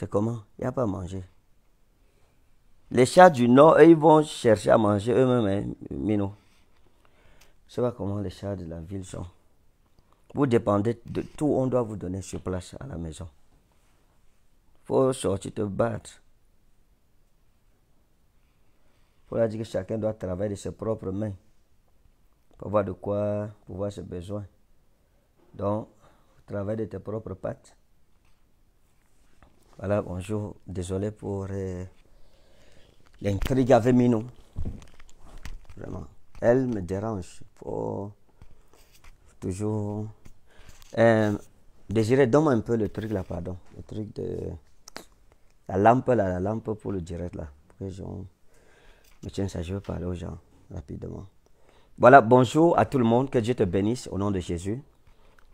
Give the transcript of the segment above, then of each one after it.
C'est comment Il n'y a pas à manger. Les chats du Nord, eux, ils vont chercher à manger eux-mêmes, Mais hein, Mino. Je sais pas comment les chats de la ville sont. Vous dépendez de tout, on doit vous donner sur place à la maison. faut sortir te battre. Pour dire que chacun doit travailler de ses propres mains. Pour voir de quoi, pour voir ses besoins. Donc, travaille de tes propres pattes. Voilà, bonjour. Désolé pour euh, l'intrigue avec Mino. Vraiment. Elle me dérange. pour toujours. Euh, Désiré, donne-moi un peu le truc là, pardon. Le truc de. La lampe là, la lampe pour le direct là. que je me tiens ça, je veux parler aux gens rapidement. Voilà, bonjour à tout le monde. Que Dieu te bénisse au nom de Jésus.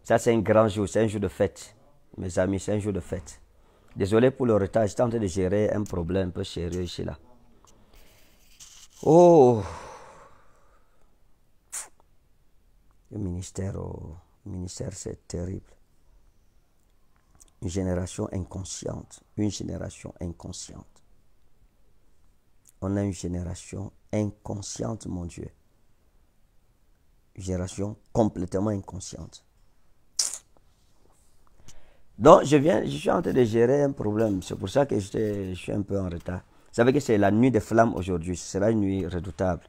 Ça, c'est un grand jour. C'est un jour de fête. Mes amis, c'est un jour de fête. Désolé pour le retard, je tente de gérer un problème un peu sérieux ici là. Oh Le ministère, oh, le ministère c'est terrible. Une génération inconsciente. Une génération inconsciente. On a une génération inconsciente, mon Dieu. Une génération complètement inconsciente. Donc, je, viens, je suis en train de gérer un problème. C'est pour ça que je, suis un peu en retard. Vous savez que c'est la nuit des flammes aujourd'hui. Ce sera une nuit redoutable.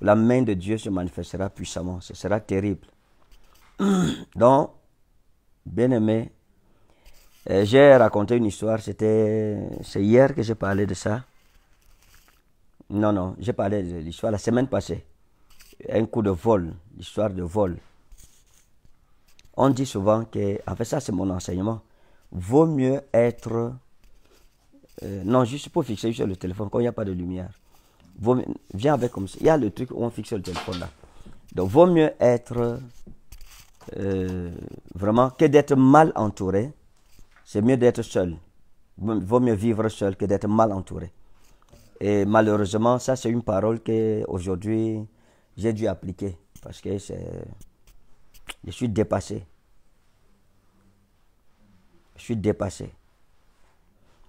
La main de Dieu se manifestera puissamment. Ce sera terrible. Donc, bien aimé, euh, j'ai raconté une histoire. C'était c'est hier que j'ai parlé de ça. Non, non, j'ai parlé de l'histoire la semaine passée. Un coup de vol, l'histoire de vol. On dit souvent que, en fait, ça c'est mon enseignement, vaut mieux être. Euh, non, juste pour fixer sur le téléphone, quand il n'y a pas de lumière. viens avec comme ça. Il y a le truc où on fixe le téléphone là. Donc, vaut mieux être euh, vraiment que d'être mal entouré. C'est mieux d'être seul. Vaut mieux vivre seul que d'être mal entouré. Et malheureusement, ça, c'est une parole que aujourd'hui j'ai dû appliquer parce que c'est je suis dépassé. Je suis dépassé.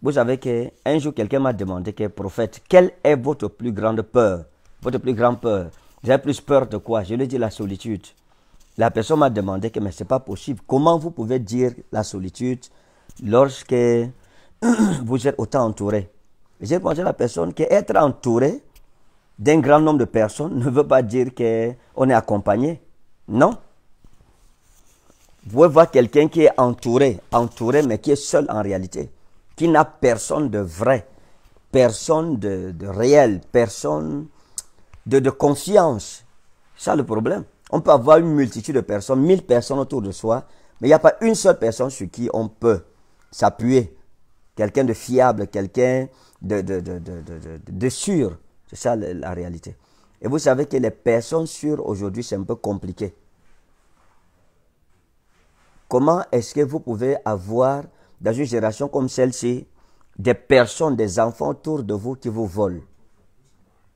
Vous savez qu'un jour, quelqu'un m'a demandé, que, prophète, quelle est votre plus grande peur Votre plus grande peur J'ai plus peur de quoi Je lui ai dit la solitude. La personne m'a demandé que, mais ce n'est pas possible. Comment vous pouvez dire la solitude lorsque vous êtes autant entouré J'ai pensé à la personne qu'être entouré d'un grand nombre de personnes ne veut pas dire qu'on est accompagné. Non. Vous pouvez voir quelqu'un qui est entouré, entouré, mais qui est seul en réalité, qui n'a personne de vrai, personne de, réel, personne de, de C'est Ça, le problème. On peut avoir une multitude de personnes, mille personnes autour de soi, mais il n'y a pas une seule personne sur qui on peut s'appuyer. Quelqu'un de fiable, quelqu'un de, de, sûr. C'est ça la réalité. Et vous savez que les personnes sûres aujourd'hui, c'est un peu compliqué. Comment est-ce que vous pouvez avoir, dans une génération comme celle-ci, des personnes, des enfants autour de vous qui vous volent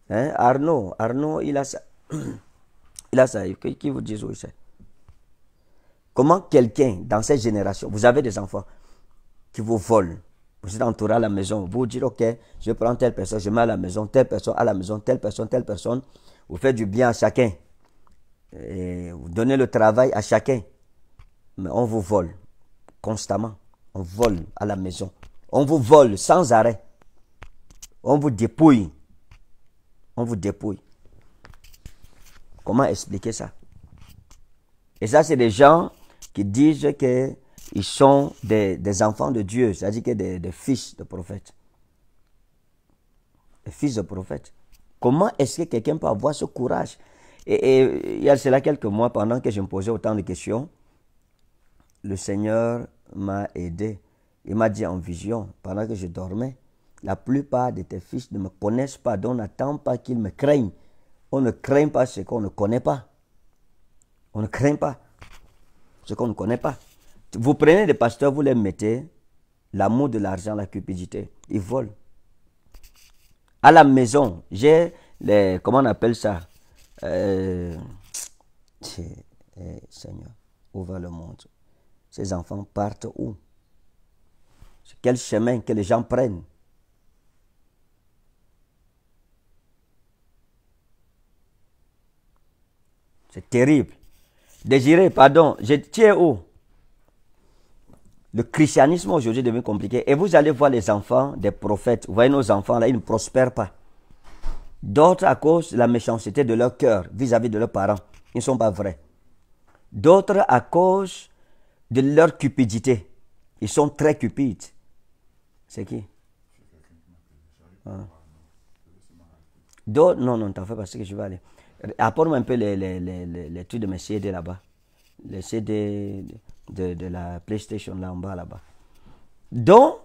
hein? Arnaud, Arnaud, il a ça. il a ça. Qui vous dit où Comment quelqu'un dans cette génération, vous avez des enfants qui vous volent vous êtes entouré à la maison, vous dites, OK, je prends telle personne, je mets à la maison, telle personne, à la maison, telle personne, telle personne. Vous faites du bien à chacun. Et vous donnez le travail à chacun mais on vous vole constamment. On vole à la maison. On vous vole sans arrêt. On vous dépouille. On vous dépouille. Comment expliquer ça Et ça, c'est des gens qui disent qu'ils sont des, enfants de Dieu, c'est-à-dire que des, fils de prophètes. Des fils de prophètes. Comment est-ce que quelqu'un peut avoir ce courage et il y a cela quelques mois, pendant que je me posais autant de questions, le Seigneur m'a aidé. Il m'a dit en vision, pendant que je dormais, la plupart de tes fils ne me connaissent pas, donc n'attends pas qu'ils me craignent. On ne craint pas ce qu'on ne connaît pas. On ne craint pas ce qu'on ne connaît pas. Vous prenez des pasteurs, vous les mettez, l'amour de l'argent, la cupidité, ils volent. À la maison, j'ai les, comment on appelle ça euh, eh, Seigneur, ouvre le monde. Ces enfants partent où Quel chemin que les gens prennent C'est terrible. Désiré, pardon, je tiens où Le christianisme aujourd'hui devient compliqué. Et vous allez voir les enfants des prophètes. Vous voyez nos enfants là, ils ne prospèrent pas. D'autres à cause de la méchanceté de leur cœur vis-à-vis de leurs parents. Ils ne sont pas vrais. D'autres à cause de leur cupidité. Ils sont très cupides. C'est qui hein. non, non, t'en fais parce que je vais aller. Apporte-moi un peu les, les, les, trucs de mes CD là-bas. Les CD de, la PlayStation là en bas là-bas. Donc,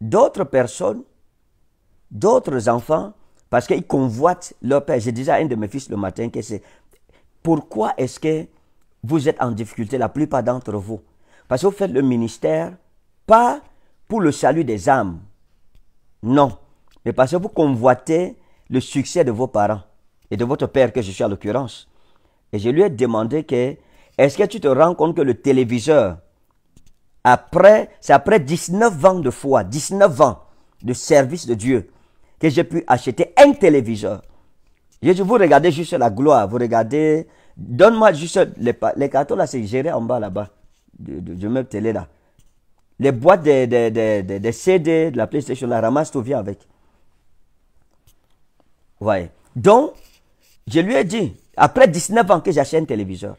d'autres personnes, d'autres enfants, parce qu'ils convoitent leur père. J'ai déjà un de mes fils le matin que c'est pourquoi est-ce que vous êtes en difficulté, la plupart d'entre vous Parce que vous faites le ministère pas pour le salut des âmes, non, mais parce que vous convoitez le succès de vos parents et de votre père que je suis à l'occurrence. Et je lui ai demandé que, est-ce que tu te rends compte que le téléviseur, après, c'est après 19 ans de foi, 19 ans de service de Dieu, que j'ai pu acheter un téléviseur vous regardez juste la gloire, vous regardez, donne-moi juste les, cartons là, c'est géré en bas là-bas, Je mets télé là. Les boîtes des de, CD, de la PlayStation, la ramasse, tout viens avec. Ouais. Donc, je lui ai dit, après 19 ans que j'achète un téléviseur,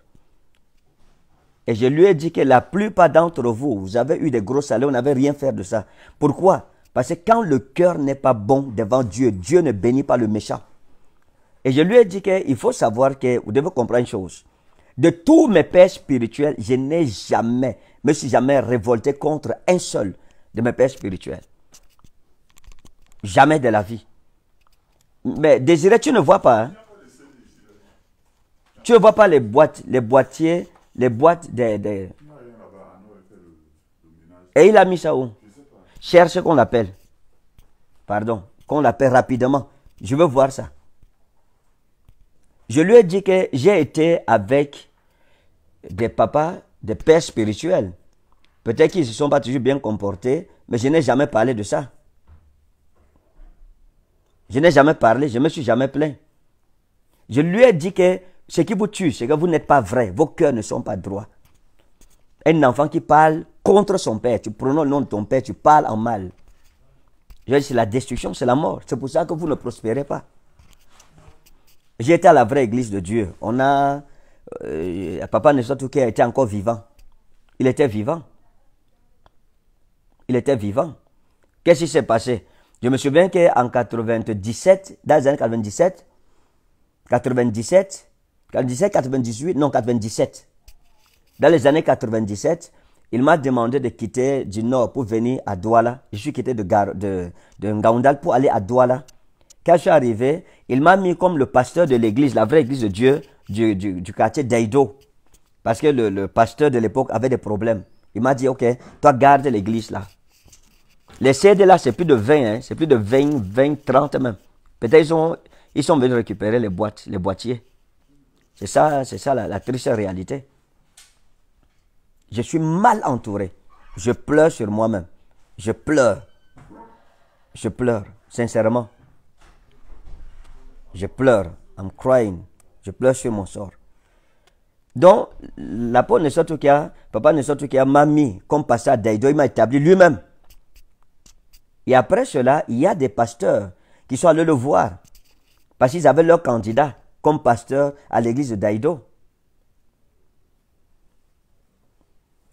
et je lui ai dit que la plupart d'entre vous, vous avez eu des gros salaires, on n'avait rien fait de ça. Pourquoi Parce que quand le cœur n'est pas bon devant Dieu, Dieu ne bénit pas le méchant. Et je lui ai dit qu'il faut savoir que vous devez comprendre une chose. De tous mes pères spirituels, je n'ai jamais, me suis jamais révolté contre un seul de mes pères spirituels. Jamais de la vie. Mais Désiré, tu ne vois pas. Hein? Tu ne vois pas les boîtes, les boîtiers, les boîtes des. Et il a mis ça où Cherche qu'on appelle. Pardon, qu'on appelle rapidement. Je veux voir ça. Je lui ai dit que j'ai été avec des papas, des pères spirituels. Peut-être qu'ils ne se sont pas toujours bien comportés, mais je n'ai jamais parlé de ça. Je n'ai jamais parlé, je ne me suis jamais plaint. Je lui ai dit que ce qui vous tue, c'est que vous n'êtes pas vrai, vos cœurs ne sont pas droits. Un enfant qui parle contre son père, tu prononces le nom de ton père, tu parles en mal. Je dis, c'est la destruction, c'est la mort. C'est pour ça que vous ne prospérez pas. J'étais à la vraie église de Dieu. On a. Euh, papa qui était encore vivant. Il était vivant. Il était vivant. Qu'est-ce qui s'est passé Je me souviens qu'en 97, dans les années 97, 97, 97, 98, non, 97. Dans les années 97, il m'a demandé de quitter du nord pour venir à Douala. Je suis quitté de, de, de Ngaoundal pour aller à Douala. Quand je suis arrivé, il m'a mis comme le pasteur de l'église, la vraie église de Dieu, du, quartier d'Aido. Parce que le, pasteur de l'époque avait des problèmes. Il m'a dit, OK, toi garde l'église là. Les CD là, c'est plus de 20, hein, c'est plus de 20, 20, 30 même. Peut-être ils sont, ils sont venus récupérer les boîtes, les boîtiers. C'est ça, c'est ça la triste réalité. Je suis mal entouré. Je pleure sur moi-même. Je pleure. Je pleure, sincèrement. Je pleure. I'm crying. Je pleure sur mon sort. Donc, l'apôtre Nesotoukia, papa Nesotoukia m'a mis comme pasteur à Daido, il m'a établi lui-même. Et après cela, il y a des pasteurs qui sont allés le voir parce qu'ils avaient leur candidat comme pasteur à l'église de Daido.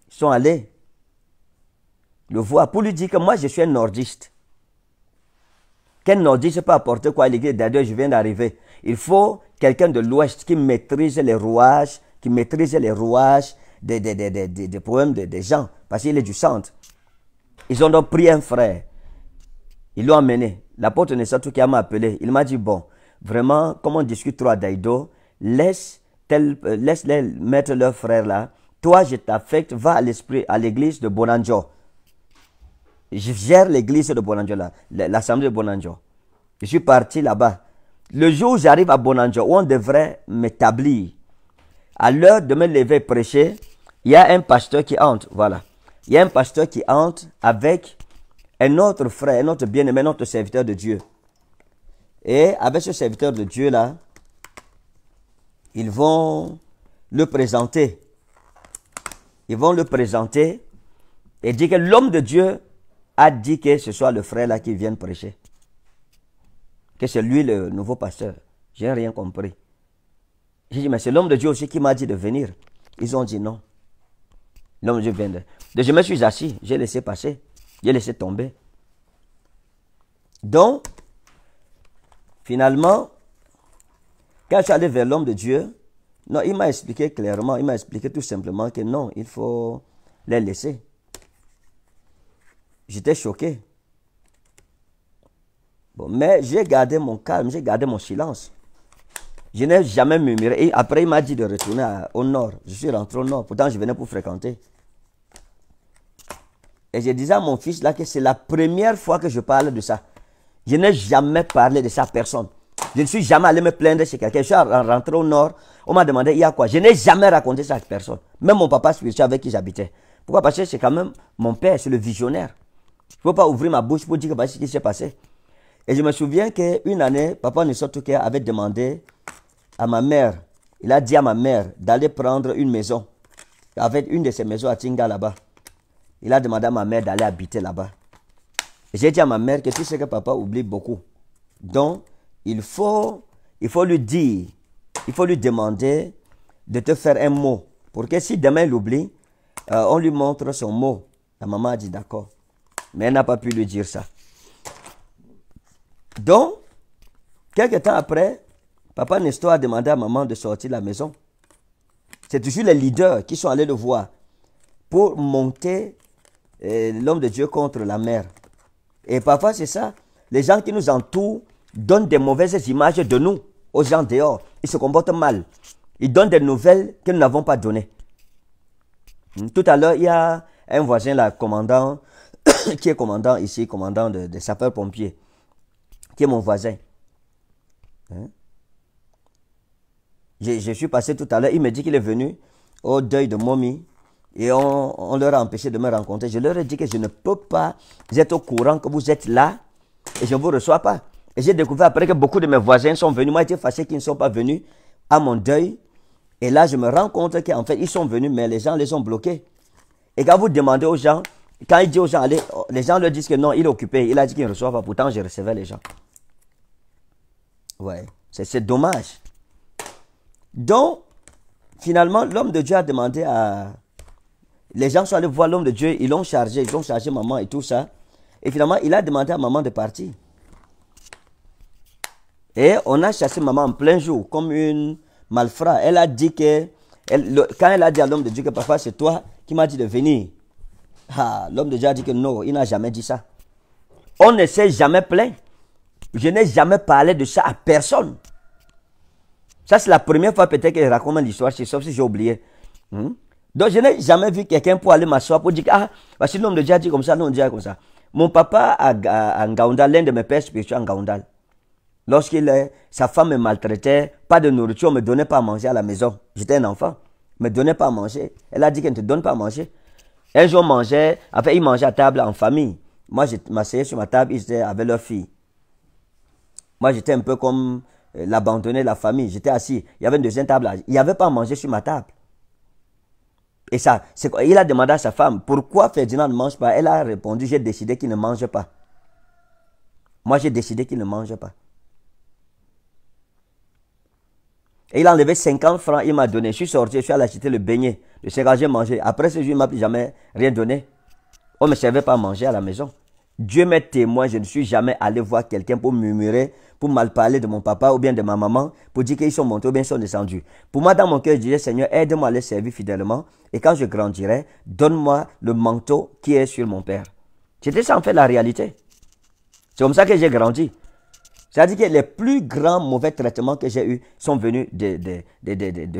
Ils sont allés le voir pour lui dire que moi je suis un nordiste. Qu'elle ne je pas apporter quoi à l'église. D'ailleurs, je viens d'arriver. Il faut quelqu'un de l'Ouest qui maîtrise les rouages, qui maîtrise les rouages des, des, des, des problèmes des gens, parce qu'il est du centre. Ils ont donc pris un frère. Ils l'ont amené. L'apôtre Nessatou qui m'a appelé, il m'a dit, bon, vraiment, comme on discute trop à laisse, euh, laisse les mettre leur frère là. Toi, je t'affecte, va à l'esprit, à l'église de Bonanjo je gère l'église de Bonanjo, l'assemblée de Bonanjo. Je suis parti là-bas. Le jour où j'arrive à Bonanjo, où on devrait m'établir, à l'heure de me lever prêcher, il y a un pasteur qui entre, voilà. Il y a un pasteur qui entre avec un autre frère, un autre bien-aimé, notre serviteur de Dieu. Et avec ce serviteur de Dieu-là, ils vont le présenter. Ils vont le présenter et dire que l'homme de Dieu a dit que ce soit le frère là qui vienne prêcher. Que c'est lui le nouveau pasteur. J'ai rien compris. J'ai dit, mais c'est l'homme de Dieu aussi qui m'a dit de venir. Ils ont dit non. L'homme de Dieu vient de. je me suis assis, j'ai laissé passer, j'ai laissé tomber. Donc, finalement, quand je suis allé vers l'homme de Dieu, non, il m'a expliqué clairement, il m'a expliqué tout simplement que non, il faut les laisser. J'étais choqué. mais j'ai gardé mon calme, j'ai gardé mon silence. Je n'ai jamais murmuré. après, il m'a dit de retourner au nord. Je suis rentré au nord. Pourtant, je venais pour fréquenter. Et je disais à mon fils là que c'est la première fois que je parle de ça. Je n'ai jamais parlé de ça à personne. Je ne suis jamais allé me plaindre chez quelqu'un. Je suis rentré au nord. On m'a demandé il y a quoi. Je n'ai jamais raconté ça à personne. Même mon papa spirituel avec qui j'habitais. Pourquoi Parce que c'est quand même mon père, c'est le visionnaire. Je ne peux pas ouvrir ma bouche pour dire ce qui s'est passé. Et je me souviens qu'une année, papa Nissotoke avait demandé à ma mère, il a dit à ma mère d'aller prendre une maison, avec une de ses maisons à Tinga là-bas. Il a demandé à ma mère d'aller habiter là-bas. J'ai dit à ma mère que tu sais que papa oublie beaucoup. Donc, il faut, il faut lui dire, il faut lui demander de te faire un mot. Pour que si demain il oublie, euh, on lui montre son mot. La maman a dit d'accord mais elle n'a pas pu lui dire ça. Donc, quelques temps après, papa Nestor a demandé à maman de sortir de la maison. C'est toujours les leaders qui sont allés le voir pour monter euh, l'homme de Dieu contre la mer. Et parfois, c'est ça. Les gens qui nous entourent donnent des mauvaises images de nous aux gens dehors. Ils se comportent mal. Ils donnent des nouvelles que nous n'avons pas données. Hmm, tout à l'heure, il y a un voisin, là, commandant qui est commandant ici, commandant des de sapeurs-pompiers, qui est mon voisin. Hein? Je, suis passé tout à l'heure, il me dit qu'il est venu au deuil de momie et on, leur a empêché de me rencontrer. Je leur ai dit que je ne peux pas, vous êtes au courant que vous êtes là et je ne vous reçois pas. Et j'ai découvert après que beaucoup de mes voisins sont venus. Moi, j'étais fâché qu'ils ne sont pas venus à mon deuil. Et là, je me rends compte qu'en fait, ils sont venus, mais les gens les ont bloqués. Et quand vous demandez aux gens, quand il dit aux gens, oh, les gens leur disent que non, il est occupé. Il a dit qu'il ne reçoit pas. Pourtant, je recevais les gens. Ouais, c'est dommage. Donc, finalement, l'homme de Dieu a demandé à... Les gens sont allés voir l'homme de Dieu, ils l'ont chargé, ils ont chargé maman et tout ça. Et finalement, il a demandé à maman de partir. Et on a chassé maman en plein jour, comme une malfrat. Elle a dit que, quand elle a dit à l'homme de Dieu que parfois c'est toi qui m'as dit de venir. Ah, l'homme de a dit que non, il n'a jamais dit ça. On ne s'est jamais plaint. Je n'ai jamais parlé de ça à personne. Ça, c'est la première fois peut-être que je raconte l'histoire, sauf si j'ai oublié. Hmm? Donc, je n'ai jamais vu quelqu'un pour aller m'asseoir pour dire Ah, voici l'homme de dit comme ça, non, Dieu dit comme ça. Mon papa l'un de mes pères spirituels en Ngaoundal, lorsqu'il sa femme me maltraitait, pas de nourriture, on ne me donnait pas à manger à la maison. J'étais un enfant, ne me donnait pas à manger. Elle a dit qu'elle ne te donne pas à manger. Un jour, mangeait, après ils mangeaient à table en famille. Moi, je m'asseyais sur ma table, ils étaient avec leur fille. Moi, j'étais un peu comme euh, l'abandonné de la famille. J'étais assis. Il y avait une deuxième table. Il n'y avait pas à manger sur ma table. Et ça, c'est il a demandé à sa femme, pourquoi Ferdinand ne mange pas Elle a répondu, j'ai décidé qu'il ne mange pas. Moi, j'ai décidé qu'il ne mange pas. Et il a enlevé 50 francs, il m'a donné. Je suis sorti, je suis allé acheter le beignet. Le quand j'ai mangé. Après ce jour, il m'a plus jamais rien donné. On ne me servait pas à manger à la maison. Dieu m'est témoin, je ne suis jamais allé voir quelqu'un pour murmurer, pour mal parler de mon papa ou bien de ma maman, pour dire qu'ils sont montés ou bien ils sont descendus. Pour moi, dans mon cœur, je disais, Seigneur, aide-moi à les servir fidèlement. Et quand je grandirai, donne-moi le manteau qui est sur mon père. C'était ça en fait la réalité. C'est comme ça que j'ai grandi. C'est-à-dire que les plus grands mauvais traitements que j'ai eus sont venus de,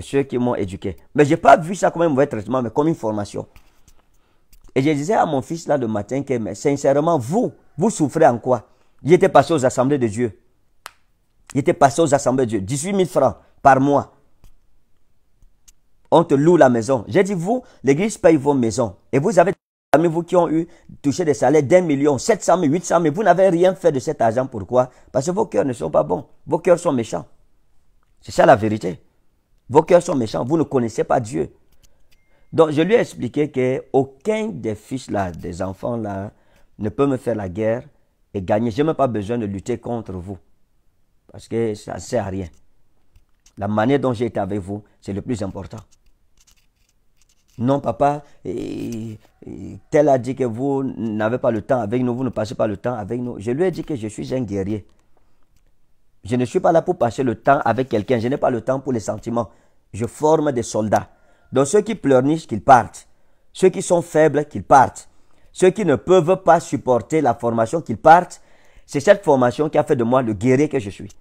ceux qui m'ont éduqué. Mais je n'ai pas vu ça comme un mauvais traitement, mais comme une formation. Et je disais à mon fils là le matin que, sincèrement, vous, vous souffrez en quoi J'étais passé aux assemblées de Dieu. J'étais passé aux assemblées de Dieu. 18 000 francs par mois. On te loue la maison. J'ai dit, vous, l'église paye vos maisons. Et vous avez mais vous qui ont eu touché des salaires d'un million, 700 000, 800 000, vous n'avez rien fait de cet argent. Pourquoi Parce que vos cœurs ne sont pas bons. Vos cœurs sont méchants. C'est ça la vérité. Vos cœurs sont méchants. Vous ne connaissez pas Dieu. Donc, je lui ai expliqué que aucun des fils là, des enfants là, ne peut me faire la guerre et gagner. Je n'ai même pas besoin de lutter contre vous. Parce que ça ne sert à rien. La manière dont j'ai été avec vous, c'est le plus important. Non, papa, et, tel a dit que vous n'avez pas le temps avec nous, vous ne passez pas le temps avec nous. Je lui ai dit que je suis un guerrier. Je ne suis pas là pour passer le temps avec quelqu'un. Je n'ai pas le temps pour les sentiments. Je forme des soldats. Donc ceux qui pleurnissent, qu'ils partent. Ceux qui sont faibles, qu'ils partent. Ceux qui ne peuvent pas supporter la formation, qu'ils partent. C'est cette formation qui a fait de moi le guerrier que je suis.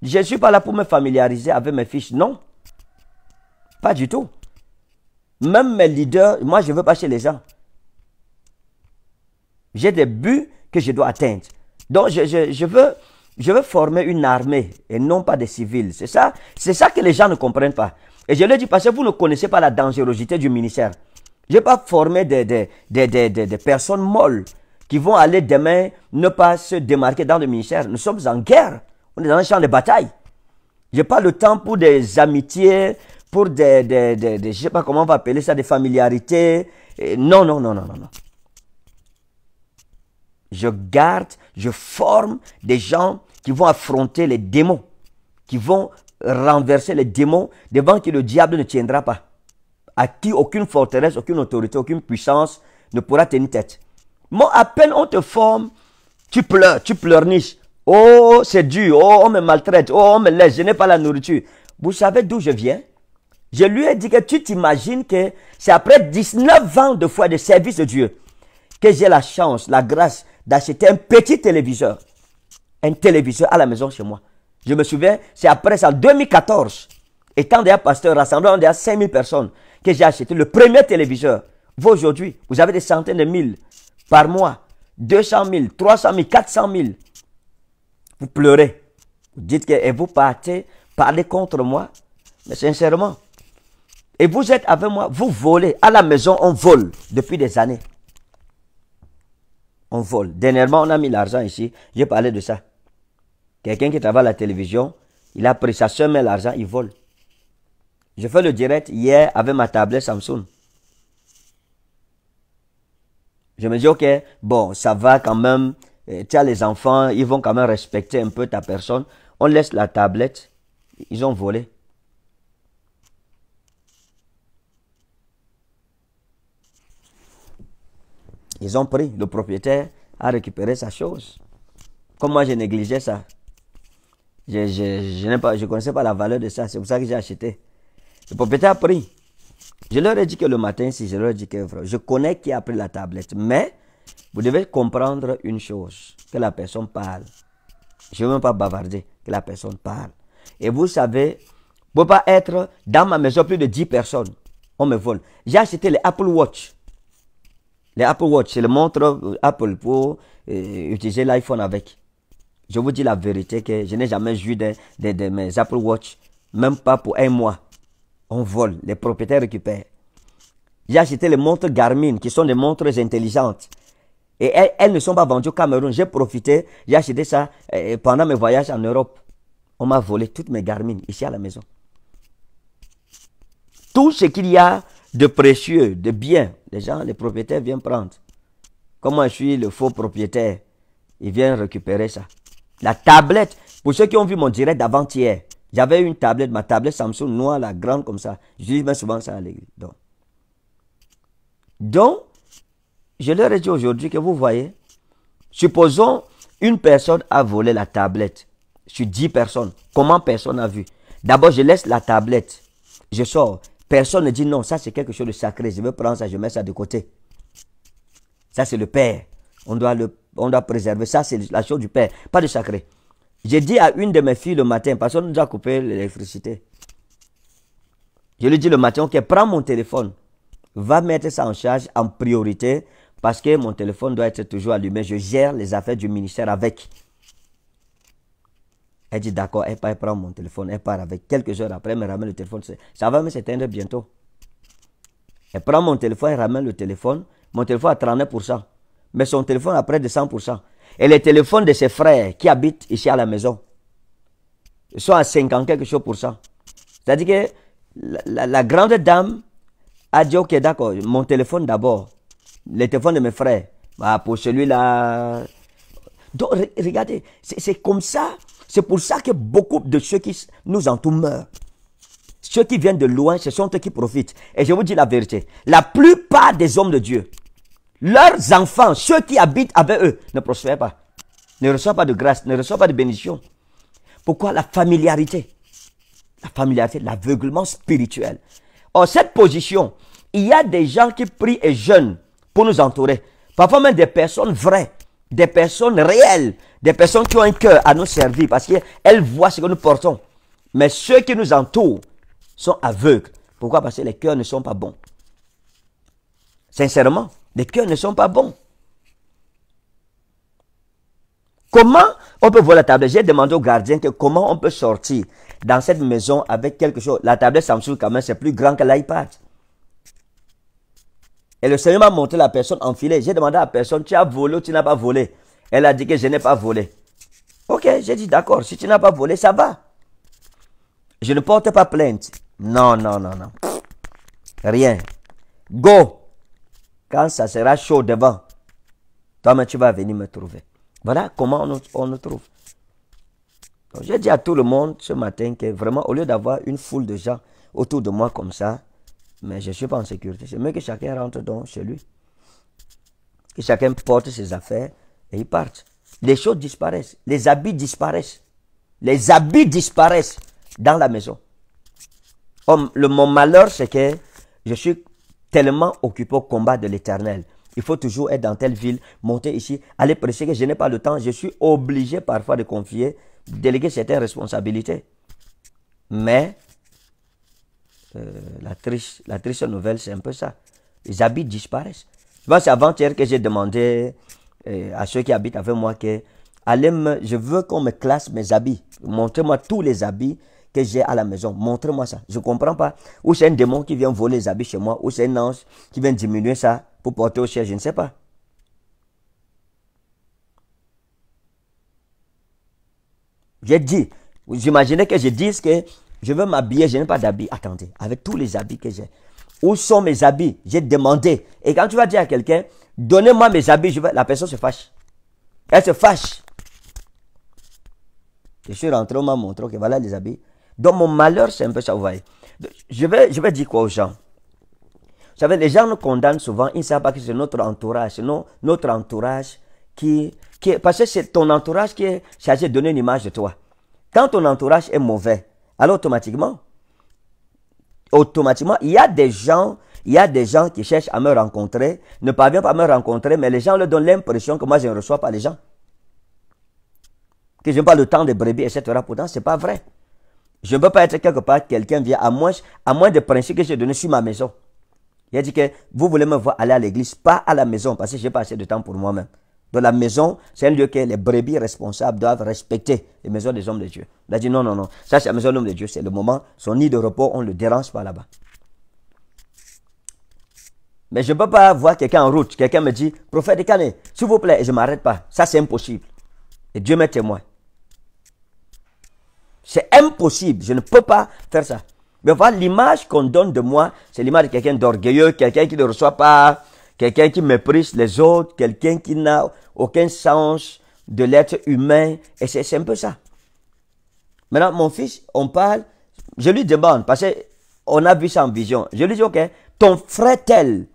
Je ne suis pas là pour me familiariser avec mes fiches. Non. Pas du tout. Même mes leaders, moi, je ne veux pas chez les gens. J'ai des buts que je dois atteindre. Donc, je, veux, je veux former une armée et non pas des civils. C'est ça, c'est ça que les gens ne comprennent pas. Et je le dis parce que vous ne connaissez pas la dangerosité du ministère. Je n'ai pas formé des, des, des personnes molles qui vont aller demain ne pas se démarquer dans le ministère. Nous sommes en guerre. On est dans un champ de bataille. Je n'ai pas le temps pour des amitiés, pour des, des, des, sais pas comment on va appeler ça, des familiarités. Non, non, non, non, non, non. Je garde, je forme des gens qui vont affronter les démons, qui vont renverser les démons devant qui le diable ne tiendra pas, à qui aucune forteresse, aucune autorité, aucune puissance ne pourra tenir tête. Moi, à peine on te forme, tu pleures, tu pleurniches. Oh, c'est dur, oh, on me maltraite, oh, on me laisse, je n'ai pas la nourriture. Vous savez d'où je viens je lui ai dit que tu t'imagines que c'est après 19 ans de foi de service de Dieu que j'ai la chance, la grâce d'acheter un petit téléviseur. Un téléviseur à la maison chez moi. Je me souviens, c'est après ça, 2014, étant déjà pasteur, rassemblant déjà 5000 personnes, que j'ai acheté le premier téléviseur. Vous aujourd'hui, vous avez des centaines de mille par mois, 200 000, 300 000, 400 000. Vous pleurez. Vous dites que et vous partez parlez contre moi. Mais sincèrement, et vous êtes avec moi, vous volez. À la maison, on vole depuis des années. On vole. Dernièrement, on a mis l'argent ici. J'ai parlé de ça. Quelqu'un qui travaille à la télévision, il a pris sa soeur, met l'argent, il vole. Je fais le direct hier avec ma tablette Samsung. Je me dis, ok, bon, ça va quand même. Euh, tu as les enfants, ils vont quand même respecter un peu ta personne. On laisse la tablette. Ils ont volé. Ils ont pris. Le propriétaire a récupéré sa chose. Comment moi, j'ai négligé ça. Je, ne je connaissais pas la valeur de ça. C'est pour ça que j'ai acheté. Le propriétaire a pris. Je leur ai dit que le matin, si je leur ai dit que je connais qui a pris la tablette, mais vous devez comprendre une chose, que la personne parle. Je ne veux même pas bavarder, que la personne parle. Et vous savez, pour ne pas être dans ma maison plus de 10 personnes, on me vole. J'ai acheté les Apple Watch. Les Apple Watch, c'est le montre euh, Apple pour euh, utiliser l'iPhone avec. Je vous dis la vérité que je n'ai jamais vu de, mes Apple Watch, même pas pour un mois. On vole, les propriétaires récupèrent. J'ai acheté les montres Garmin, qui sont des montres intelligentes. Et elles, ne sont pas vendues au Cameroun. J'ai profité, j'ai acheté ça euh, pendant mes voyages en Europe. On m'a volé toutes mes Garmin ici à la maison. Tout ce qu'il y a de précieux, de biens. Les gens, les propriétaires viennent prendre. Comment je suis le faux propriétaire Il vient récupérer ça. La tablette, pour ceux qui ont vu mon direct d'avant-hier, j'avais une tablette, ma tablette Samsung noire, la grande comme ça. Je bien souvent ça à l'église. Donc. je leur ai dit aujourd'hui que vous voyez, supposons une personne a volé la tablette sur dix personnes. Comment personne a vu D'abord, je laisse la tablette. Je sors. Personne ne dit non, ça c'est quelque chose de sacré, je vais prendre ça, je mets ça de côté. Ça c'est le Père. On doit, le, on doit préserver ça, c'est la chose du Père, pas de sacré. J'ai dit à une de mes filles le matin, parce qu'on nous a coupé l'électricité. Je lui dis le matin, ok, prends mon téléphone, va mettre ça en charge en priorité, parce que mon téléphone doit être toujours allumé. Je gère les affaires du ministère avec. Elle dit d'accord, elle part, elle prend mon téléphone, elle part avec. Quelques heures après, elle me ramène le téléphone. Ça va me s'éteindre bientôt. Elle prend mon téléphone, elle ramène le téléphone. Mon téléphone à 39%. Mais son téléphone à près de 100%. Et les téléphones de ses frères qui habitent ici à la maison sont à 50 quelque chose pour ça. C'est-à-dire que la, grande dame a dit, ok, d'accord, mon téléphone d'abord, le téléphone de mes frères, bah, pour celui-là. Donc, regardez, c'est comme ça c'est pour ça que beaucoup de ceux qui nous entourent meurent. Ceux qui viennent de loin, ce sont eux qui profitent. Et je vous dis la vérité. La plupart des hommes de Dieu, leurs enfants, ceux qui habitent avec eux, ne prospèrent pas. Ne reçoivent pas de grâce, ne reçoivent pas de bénédiction. Pourquoi la familiarité La familiarité, l'aveuglement spirituel. En cette position, il y a des gens qui prient et jeûnent pour nous entourer. Parfois même des personnes vraies des personnes réelles, des personnes qui ont un cœur à nous servir parce qu'elles voient ce que nous portons. Mais ceux qui nous entourent sont aveugles. Pourquoi Parce que les cœurs ne sont pas bons. Sincèrement, les cœurs ne sont pas bons. Comment on peut voir la table? J'ai demandé au gardien que comment on peut sortir dans cette maison avec quelque chose. La tablette Samsung, quand même, c'est plus grand que l'iPad. Et le Seigneur m'a montré la personne enfilée. J'ai demandé à la personne, tu as volé ou tu n'as pas volé Elle a dit que je n'ai pas volé. Ok, j'ai dit, d'accord, si tu n'as pas volé, ça va. Je ne porte pas plainte. Non, non, non, non. Rien. Go. Quand ça sera chaud devant, toi-même, tu vas venir me trouver. Voilà comment on, nous trouve. J'ai dit à tout le monde ce matin que vraiment, au lieu d'avoir une foule de gens autour de moi comme ça, mais je ne suis pas en sécurité. C'est mieux que chacun rentre donc chez lui. Que chacun porte ses affaires et il parte. Les choses disparaissent. Les habits disparaissent. Les habits disparaissent dans la maison. le, mon malheur, c'est que je suis tellement occupé au combat de l'éternel. Il faut toujours être dans telle ville, monter ici, aller prêcher que je n'ai pas le temps. Je suis obligé parfois de confier, déléguer certaines responsabilités. Mais euh, la, triste, la triste nouvelle, c'est un peu ça. Les habits disparaissent. C'est avant-hier que j'ai demandé euh, à ceux qui habitent avec moi que allez je veux qu'on me classe mes habits. Montrez-moi tous les habits que j'ai à la maison. Montrez-moi ça. Je ne comprends pas. Ou c'est un démon qui vient voler les habits chez moi, ou c'est un ange qui vient diminuer ça pour porter au ciel, je ne sais pas. J'ai dit, vous imaginez que je dise que je veux m'habiller, je n'ai pas d'habits. Attendez, avec tous les habits que j'ai. Où sont mes habits J'ai demandé. Et quand tu vas dire à quelqu'un, donnez-moi mes habits, la personne se fâche. Elle se fâche. Je suis rentré, on m'a montré que voilà les habits. Donc mon malheur, c'est un peu ça, vous voyez. Je vais, je vais dire quoi aux gens Vous savez, les gens nous condamnent souvent, ils ne savent pas que c'est notre entourage, non notre entourage qui, qui parce que c'est ton entourage qui est chargé de donner une image de toi. Quand ton entourage est mauvais, alors automatiquement, automatiquement, il y a des gens, il y a des gens qui cherchent à me rencontrer, ne parviennent pas à me rencontrer, mais les gens leur donnent l'impression que moi je ne reçois pas les gens. Que je n'ai pas le temps de brebis, etc. Pourtant, ce n'est pas vrai. Je ne veux pas être quelque part, quelqu'un vient, à moins, à moins des principes que j'ai donnés sur ma maison. Il a dit que vous voulez me voir aller à l'église, pas à la maison, parce que je n'ai pas assez de temps pour moi-même. Dans la maison, c'est un lieu que les brebis responsables doivent respecter, les maisons des hommes de Dieu. Il a dit non, non, non, ça c'est la maison des hommes de Dieu, c'est le moment, son nid de repos, on ne le dérange pas là-bas. Mais je ne peux pas voir quelqu'un en route, quelqu'un me dit, prophète s'il vous plaît, et je ne m'arrête pas, ça c'est impossible. Et Dieu m'est témoin. C'est impossible, je ne peux pas faire ça. Mais voilà, l'image qu'on donne de moi, c'est l'image de quelqu'un d'orgueilleux, quelqu'un qui ne reçoit pas quelqu'un qui méprise les autres, quelqu'un qui n'a aucun sens de l'être humain. Et c'est un peu ça. Maintenant, mon fils, on parle, je lui demande, parce qu'on a vu ça en vision, je lui dis, ok, ton frère tel,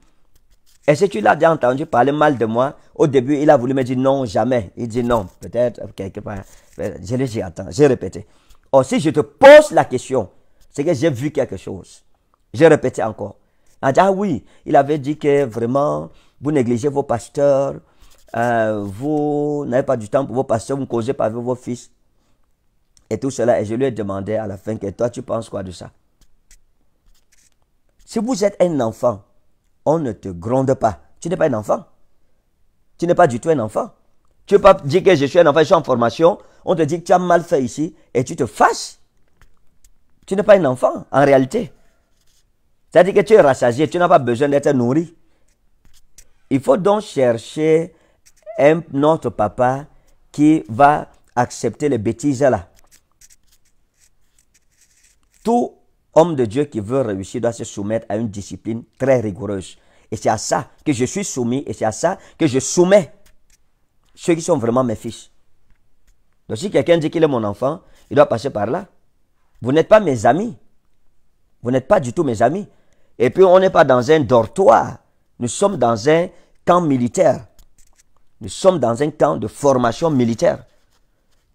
est-ce que tu l'as déjà entendu parler mal de moi Au début, il a voulu me dire non, jamais. Il dit non, peut-être, quelque part. Je lui dis, attends, j'ai répété. Or, oh, si je te pose la question, c'est que j'ai vu quelque chose. J'ai répété encore ah oui, il avait dit que vraiment, vous négligez vos pasteurs, euh, vous n'avez pas du temps pour vos pasteurs, vous ne causez pas avec vos fils. Et tout cela, et je lui ai demandé à la fin que toi, tu penses quoi de ça Si vous êtes un enfant, on ne te gronde pas. Tu n'es pas un enfant. Tu n'es pas du tout un enfant. Tu ne peux pas dire que je suis un enfant, je suis en formation. On te dit que tu as mal fait ici et tu te fasses. Tu n'es pas un enfant, en réalité. C'est-à-dire que tu es rassasié, tu n'as pas besoin d'être nourri. Il faut donc chercher un autre papa qui va accepter les bêtises là. Tout homme de Dieu qui veut réussir doit se soumettre à une discipline très rigoureuse. Et c'est à ça que je suis soumis et c'est à ça que je soumets ceux qui sont vraiment mes fils. Donc si quelqu'un dit qu'il est mon enfant, il doit passer par là. Vous n'êtes pas mes amis. Vous n'êtes pas du tout mes amis. Et puis on n'est pas dans un dortoir. Nous sommes dans un camp militaire. Nous sommes dans un camp de formation militaire.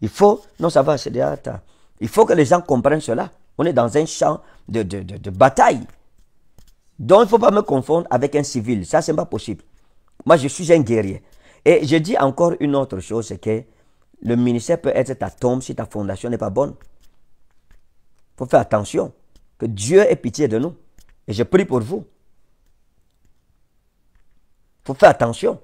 Il faut, non, ça va, c'est Il faut que les gens comprennent cela. On est dans un champ de, bataille. Donc, il ne faut pas me confondre avec un civil. Ça, ce n'est pas possible. Moi, je suis un guerrier. Et je dis encore une autre chose, c'est que le ministère peut être ta tombe si ta fondation n'est pas bonne. Il faut faire attention. Que Dieu ait pitié de nous. Et je prie pour vous. Il faut faire attention.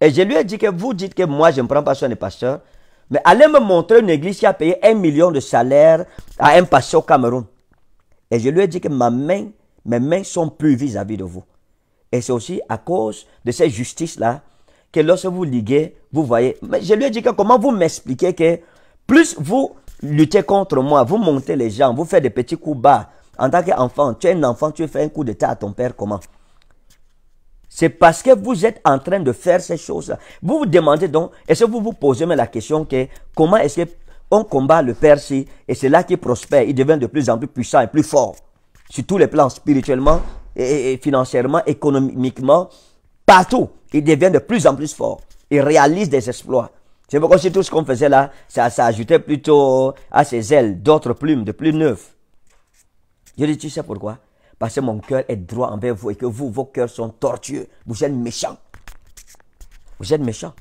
Et je lui ai dit que vous dites que moi, je ne prends pas soin des pasteurs. Mais allez me montrer une église qui a payé un million de salaire à un pasteur au Cameroun. Et je lui ai dit que ma main, mes mains sont plus vis-à-vis -vis de vous. Et c'est aussi à cause de cette justice-là que lorsque vous liguez, vous voyez. Mais je lui ai dit que comment vous m'expliquez que plus vous lutter contre moi, vous montez les gens, vous faites des petits coups bas. En tant qu'enfant, tu es un enfant, tu fais un coup d'état à ton père, comment C'est parce que vous êtes en train de faire ces choses-là. Vous vous demandez donc, est-ce que vous vous posez la question que comment est-ce qu'on combat le père si, et c'est là qu'il prospère, il devient de plus en plus puissant et plus fort, sur tous les plans, spirituellement, financièrement, économiquement, partout, il devient de plus en plus fort, il réalise des exploits. C'est pourquoi si tout ce qu'on faisait là, ça, ajoutait plutôt à ses ailes d'autres plumes, de plus neuves. Je lui dis, tu sais pourquoi Parce que mon cœur est droit envers vous et que vous, vos cœurs sont tortueux. Vous êtes méchants. Vous êtes méchants.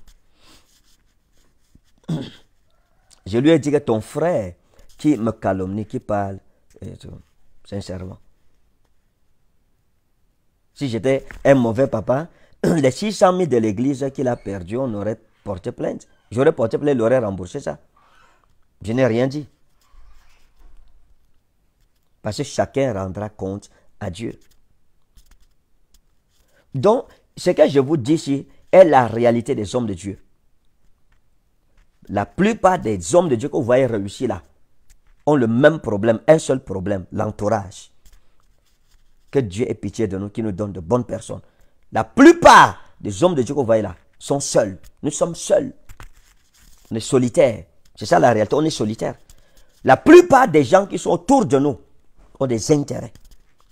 Je lui ai dit que ton frère qui me calomnie, qui parle, sincèrement. Si j'étais un mauvais papa, les 600 000 de l'église qu'il a perdu, on aurait porté plainte. J'aurais porté plainte, remboursé ça. Je n'ai rien dit. Parce que chacun rendra compte à Dieu. Donc, ce que je vous dis ici est la réalité des hommes de Dieu. La plupart des hommes de Dieu que vous voyez réussir là ont le même problème, un seul problème, l'entourage. Que Dieu ait pitié de nous, qui nous donne de bonnes personnes. La plupart des hommes de Dieu que vous voyez là sont seuls. Nous sommes seuls. On est solitaire. C'est ça la réalité, on est solitaire. La plupart des gens qui sont autour de nous ont des intérêts.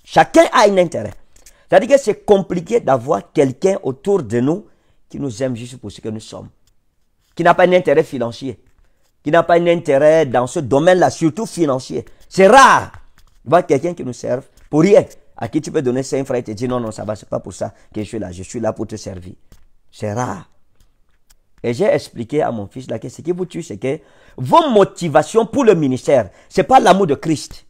Chacun a un intérêt. C'est-à-dire que c'est compliqué d'avoir quelqu'un autour de nous qui nous aime juste pour ce que nous sommes, qui n'a pas un intérêt financier, qui n'a pas un intérêt dans ce domaine-là, surtout financier. C'est rare voir quelqu'un qui nous serve pour rien, à qui tu peux donner 5 francs et te dire non, non, ça va, c'est pas pour ça que je suis là, je suis là pour te servir. C'est rare. Et j'ai expliqué à mon fils là que ce qui vous tue, c'est que vos motivations pour le ministère, c'est pas l'amour de Christ.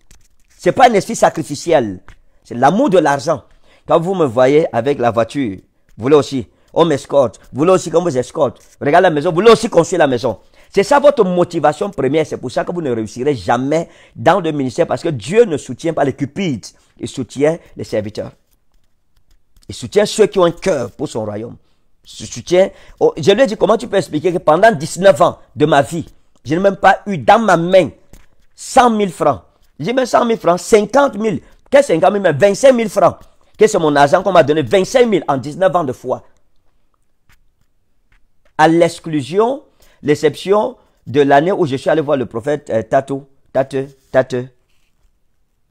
C'est pas un esprit sacrificiel. C'est l'amour de l'argent. Quand vous me voyez avec la voiture, vous voulez aussi, on m'escorte. Vous voulez aussi qu'on vous escorte. Regarde la maison, vous voulez aussi construire la maison. C'est ça votre motivation première. C'est pour ça que vous ne réussirez jamais dans le ministère parce que Dieu ne soutient pas les cupides. Il soutient les serviteurs. Il soutient ceux qui ont un cœur pour son royaume. Oh, je lui ai dit, comment tu peux expliquer que pendant 19 ans de ma vie, je n'ai même pas eu dans ma main 100 000 francs. J'ai même 100 000 francs, 50 000. Qu'est-ce 50 000 même 25 000 francs. Que c'est mon argent qu'on m'a donné 25 000 en 19 ans de foi. À l'exclusion, l'exception de l'année où je suis allé voir le prophète euh, Tateu. Tateu, Tateu.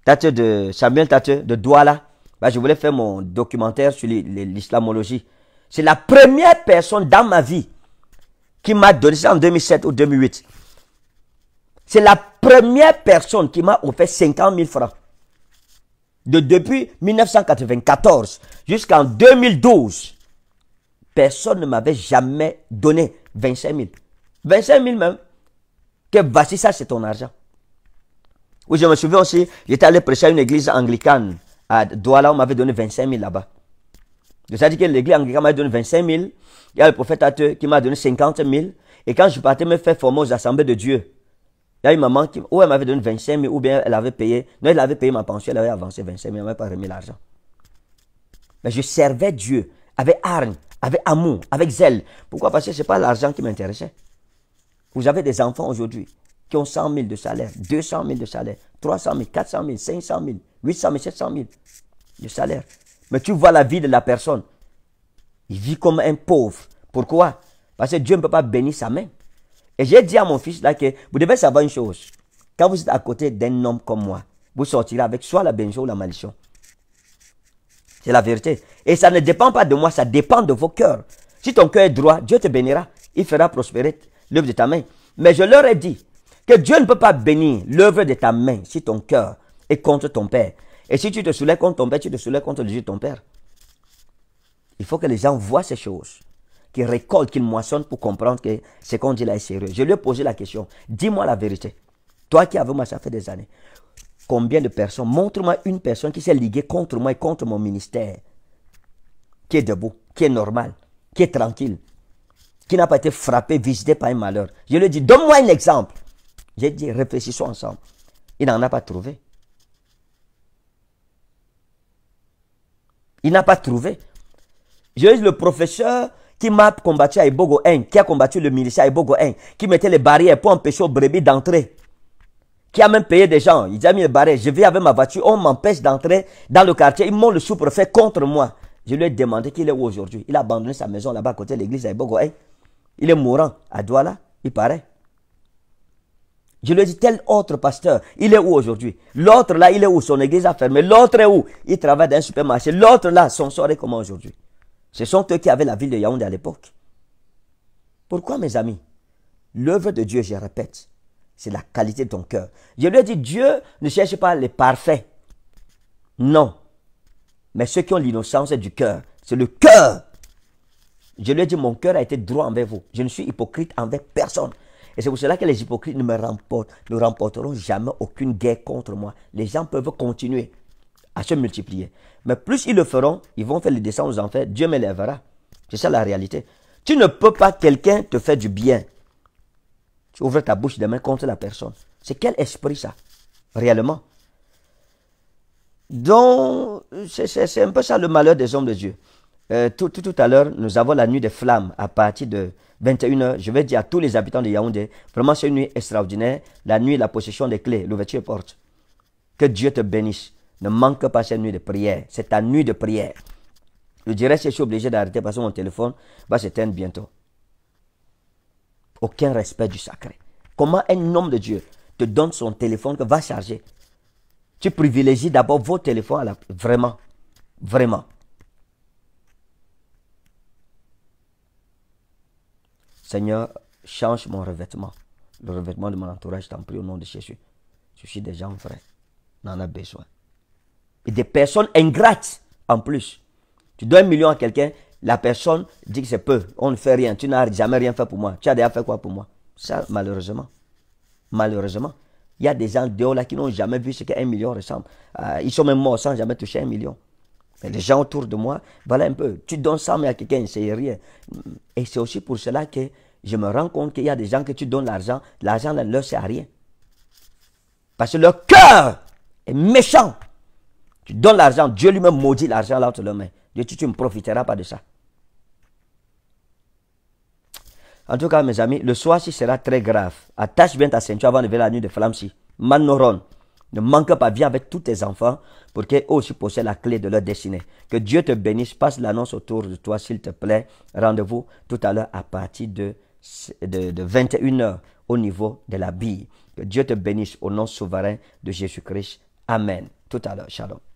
Tateu de Samuel Tateu, de Douala. Bah, je voulais faire mon documentaire sur l'islamologie. C'est la première personne dans ma vie qui m'a donné ça en 2007 ou 2008. C'est la première personne qui m'a offert 50 000 francs. De depuis 1994 jusqu'en 2012, personne ne m'avait jamais donné 25 000. 25 000 même. Que voici ça, c'est ton argent. Oui, je me souviens aussi, j'étais allé prêcher à une église anglicane à Douala, on m'avait donné 25 000 là-bas. C'est-à-dire que l'église anglicane m'a donné 25 000. Il y a le prophète Ateu qui m'a donné 50 000. Et quand je partais me faire former aux assemblées de Dieu, il y a une maman qui, ou elle m'avait donné 25 000, ou bien elle avait payé, non, elle avait payé ma pension, elle avait avancé 25 000, elle m'avait pas remis l'argent. Mais je servais Dieu avec hargne, avec amour, avec zèle. Pourquoi Parce que ce n'est pas l'argent qui m'intéressait. Vous avez des enfants aujourd'hui qui ont 100 000 de salaire, 200 000 de salaire, 300 000, 400 000, 500 000, 800 000, 700 000 de salaire. Mais tu vois la vie de la personne. Il vit comme un pauvre. Pourquoi Parce que Dieu ne peut pas bénir sa main. Et j'ai dit à mon fils là que vous devez savoir une chose. Quand vous êtes à côté d'un homme comme moi, vous sortirez avec soit la bénédiction ou la malédiction. C'est la vérité. Et ça ne dépend pas de moi, ça dépend de vos cœurs. Si ton cœur est droit, Dieu te bénira. Il fera prospérer l'œuvre de ta main. Mais je leur ai dit que Dieu ne peut pas bénir l'œuvre de ta main si ton cœur est contre ton Père. Et si tu te soulèves contre ton père, tu te soulèves contre le Dieu de ton père. Il faut que les gens voient ces choses, qu'ils récoltent, qu'ils moissonnent pour comprendre que ce qu'on dit là est sérieux. Je lui ai posé la question. Dis-moi la vérité. Toi qui avais moi, ça fait des années. Combien de personnes Montre-moi une personne qui s'est liguée contre moi et contre mon ministère. Qui est debout, qui est normal, qui est tranquille, qui n'a pas été frappé, visité par un malheur. Je lui ai dit, donne-moi un exemple. J'ai dit, réfléchissons ensemble. Il n'en a pas trouvé. Il n'a pas trouvé. J'ai eu le professeur qui m'a combattu à Ibogo 1, qui a combattu le militia à Ibogo 1, qui mettait les barrières pour empêcher aux brebis d'entrer, qui a même payé des gens. Il a mis les barrières. Je vais avec ma voiture, on m'empêche d'entrer dans le quartier. Ils m'ont le sous-préfet contre moi. Je lui ai demandé qu'il est où aujourd'hui. Il a abandonné sa maison là-bas à côté de l'église à Ibogo 1. Il est mourant à Douala, il paraît. Je lui ai dit, tel autre pasteur, il est où aujourd'hui L'autre là, il est où Son église a fermé. L'autre est où Il travaille dans un supermarché. L'autre là, son sort est comment aujourd'hui Ce sont eux qui avaient la ville de Yaoundé à l'époque. Pourquoi, mes amis L'œuvre de Dieu, je répète, c'est la qualité de ton cœur. Je lui ai dit, Dieu ne cherche pas les parfaits. Non. Mais ceux qui ont l'innocence du cœur, c'est le cœur. Je lui ai dit, mon cœur a été droit envers vous. Je ne suis hypocrite envers personne. Et c'est pour cela que les hypocrites ne me remportent, ne remporteront jamais aucune guerre contre moi. Les gens peuvent continuer à se multiplier. Mais plus ils le feront, ils vont faire le dessin aux enfers. Dieu me C'est ça la réalité. Tu ne peux pas quelqu'un te faire du bien. Tu ouvres ta bouche demain contre la personne. C'est quel esprit ça, réellement Donc, c'est un peu ça le malheur des hommes de Dieu. Euh, tout à l'heure, nous avons la nuit des flammes à partir de 21h, je vais dire à tous les habitants de Yaoundé, vraiment c'est une nuit extraordinaire, la nuit de la possession des clés, l'ouverture des portes. Que Dieu te bénisse. Ne manque pas cette nuit de prière. C'est ta nuit de prière. Je dirais si je suis obligé d'arrêter parce que mon téléphone va bah, s'éteindre bientôt. Aucun respect du sacré. Comment un homme de Dieu te donne son téléphone que va charger Tu privilégies d'abord vos téléphones Vraiment. Vraiment. Seigneur, change mon revêtement, le revêtement de mon entourage, t'en prie au nom de Jésus. Je suis des gens vrais, on en a besoin. Et des personnes ingrates en plus. Tu donnes un million à quelqu'un, la personne dit que c'est peu, on ne fait rien, tu n'as jamais rien fait pour moi, tu as déjà fait quoi pour moi Ça, malheureusement. Malheureusement. Il y a des gens dehors là qui n'ont jamais vu ce qu'un million ressemble. Euh, ils sont même morts sans jamais toucher un million. Mais les gens autour de moi, voilà un peu, tu donnes ça mais à quelqu'un, c'est rien. Et c'est aussi pour cela que je me rends compte qu'il y a des gens que tu donnes l'argent, l'argent ne leur sert à rien. Parce que leur cœur est méchant. Tu donnes l'argent, Dieu lui-même maudit l'argent là entre le Dieu, tu, tu ne profiteras pas de ça. En tout cas, mes amis, le soir-ci sera très grave. Attache bien ta ceinture avant de venir la nuit de flamme-ci. Manoron. Ne manque pas, viens avec tous tes enfants pour qu'ils aussi possèdent la clé de leur destinée. Que Dieu te bénisse. Passe l'annonce autour de toi, s'il te plaît. Rendez-vous tout à l'heure à partir de, de, de 21h au niveau de la bille. Que Dieu te bénisse au nom souverain de Jésus-Christ. Amen. Tout à l'heure. Shalom.